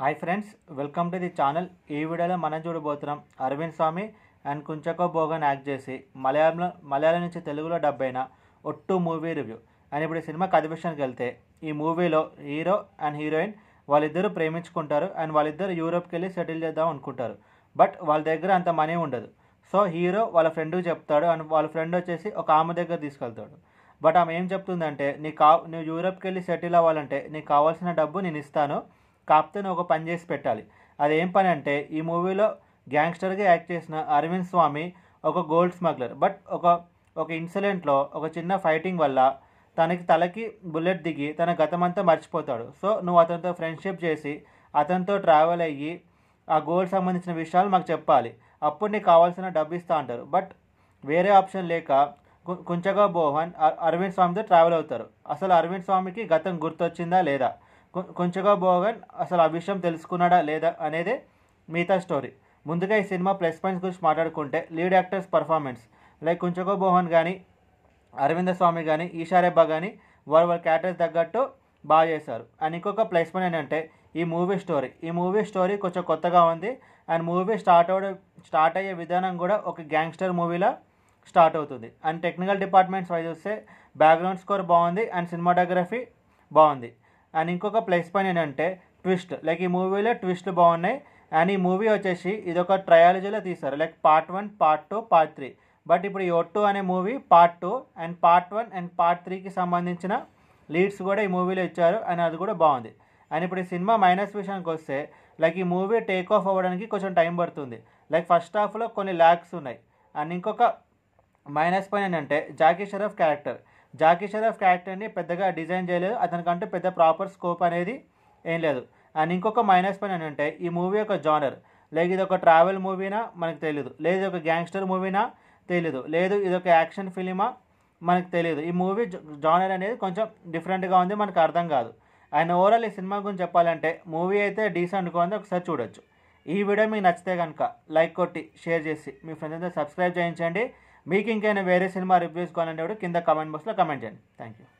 hi friends welcome to the channel ఈ వీడియోలో మనం చూడబోతున్నాం అరవింద్ స్వామి అండ్ కుంచకో భోగన్ యాక్ట్ చేసి మలయాళంలో మలయాళం నుంచి తెలుగులో డబ్ అయిన ఒట్టు మూవీ రివ్యూ అండ్ ఇప్పుడు సినిమా కథ విషయానికి వెళ్తే ఈ మూవీలో హీరో అండ్ హీరోయిన్ వాళ్ళిద్దరూ ప్రేమించుకుంటారు అండ్ వాళ్ళిద్దరు యూరోప్కి వెళ్ళి సెటిల్ చేద్దాం అనుకుంటారు బట్ వాళ్ళ దగ్గర అంత మనీ ఉండదు సో హీరో వాళ్ళ ఫ్రెండ్కి చెప్తాడు అండ్ వాళ్ళ ఫ్రెండ్ వచ్చేసి ఒక ఆమె దగ్గర తీసుకెళ్తాడు బట్ ఆమె ఏం చెప్తుందంటే నీకు కా నువ్వు యూరోప్కి వెళ్ళి సెటిల్ అవ్వాలంటే నీకు కావాల్సిన డబ్బు నేను ఇస్తాను కాకపోతే ఒక పని చేసి పెట్టాలి అది ఏం పని అంటే ఈ మూవీలో గ్యాంగ్స్టర్గా యాక్ట్ చేసిన అరవింద్ స్వామి ఒక గోల్డ్ స్మగ్లర్ బట్ ఒక ఒక ఇన్సిడెంట్లో ఒక చిన్న ఫైటింగ్ వల్ల తనకి తలకి బుల్లెట్ దిగి తన గతమంతా మర్చిపోతాడు సో నువ్వు అతనితో ఫ్రెండ్షిప్ చేసి అతనితో ట్రావెల్ అయ్యి ఆ గోల్ సంబంధించిన విషయాలు మాకు చెప్పాలి అప్పుడు నీకు కావాల్సిన డబ్బు ఇస్తా అంటారు బట్ వేరే ఆప్షన్ లేక కుంచగా బోహన్ అరవింద్ స్వామితో ట్రావెల్ అవుతారు అసలు అరవింద్ స్వామికి గతం గుర్తొచ్చిందా లేదా కొంచెంగా బోగన్ అసలు ఆ విషయం తెలుసుకున్నాడా లేదా అనేది మిగతా స్టోరీ ముందుగా ఈ సినిమా ప్లస్ పాయింట్స్ గురించి మాట్లాడుకుంటే lead actors performance like Kunchacko Boban కానీ అరవింద స్వామి కానీ ఈషారెబ్బా కానీ వారు వాళ్ళ క్యారెక్టర్స్ తగ్గట్టు బాగా చేశారు అండ్ ఇంకొక ప్లస్ పాయింట్ ఏంటంటే ఈ మూవీ స్టోరీ ఈ మూవీ స్టోరీ కొంచెం కొత్తగా ఉంది అండ్ మూవీ స్టార్ట్ అవడం స్టార్ట్ అయ్యే విధానం కూడా ఒక గ్యాంగ్స్టర్ మూవీలా స్టార్ట్ అవుతుంది అండ్ టెక్నికల్ డిపార్ట్మెంట్స్ వైజ్ వస్తే బ్యాక్గ్రౌండ్ స్కోర్ బాగుంది అండ్ సినిమాటోగ్రఫీ బాగుంది అండ్ ఇంకొక ప్లస్ పాయింట్ ఏంటంటే ట్విస్ట్ లైక్ ఈ మూవీలో ట్విస్ట్లు బాగున్నాయి అండ్ ఈ మూవీ వచ్చేసి ఇది ఒక ట్రయాలజీలో తీశారు like part one part two part three but ఇప్పుడు ఈ ఒట్టు అనే movie part two and part one and part త్రీకి సంబంధించిన లీడ్స్ కూడా ఈ మూవీలో ఇచ్చారు అండ్ అది కూడా బాగుంది అండ్ ఇప్పుడు ఈ సినిమా మైనస్ విషయానికి వస్తే లైక్ ఈ మూవీ టేక్ ఆఫ్ అవ్వడానికి కొంచెం టైం పడుతుంది లైక్ ఫస్ట్ హాఫ్లో కొన్ని ల్యాక్స్ ఉన్నాయి అండ్ ఇంకొక మైనస్ పాయింట్ ఏంటంటే జాకీ షరఫ్ క్యారెక్టర్ జాకీ షరఫ్ క్యారెక్టర్ని పెద్దగా డిజైన్ చేయలేదు అతనికంటూ పెద్ద ప్రాపర్ స్కోప్ అనేది ఏం లేదు అండ్ ఇంకొక మైనస్ పని అంటే ఈ మూవీ యొక్క జానర్ లేక ఇది ఒక ట్రావెల్ మూవీనా మనకు తెలియదు లేదు ఇది ఒక గ్యాంగ్స్టర్ మూవీనా తెలియదు లేదు ఇది ఒక యాక్షన్ ఫిలిమా మనకు తెలియదు ఈ మూవీ జానర్ అనేది కొంచెం డిఫరెంట్గా ఉంది మనకు అర్థం కాదు అండ్ ఓవరాల్ ఈ సినిమా గురించి చెప్పాలంటే మూవీ అయితే డీసెంట్గా ఉంది ఒకసారి చూడొచ్చు ఈ వీడియో మీకు నచ్చితే కనుక లైక్ కొట్టి షేర్ చేసి మీ ఫ్రెండ్స్ అంతా సబ్స్క్రైబ్ చేయించండి మీకు ఇంకైనా వేరే సినిమా రివ్యూస్ కావాలంటే కూడా కింద కమెంట్ బాక్స్లో కమెంట్ చేయండి థ్యాంక్ యూ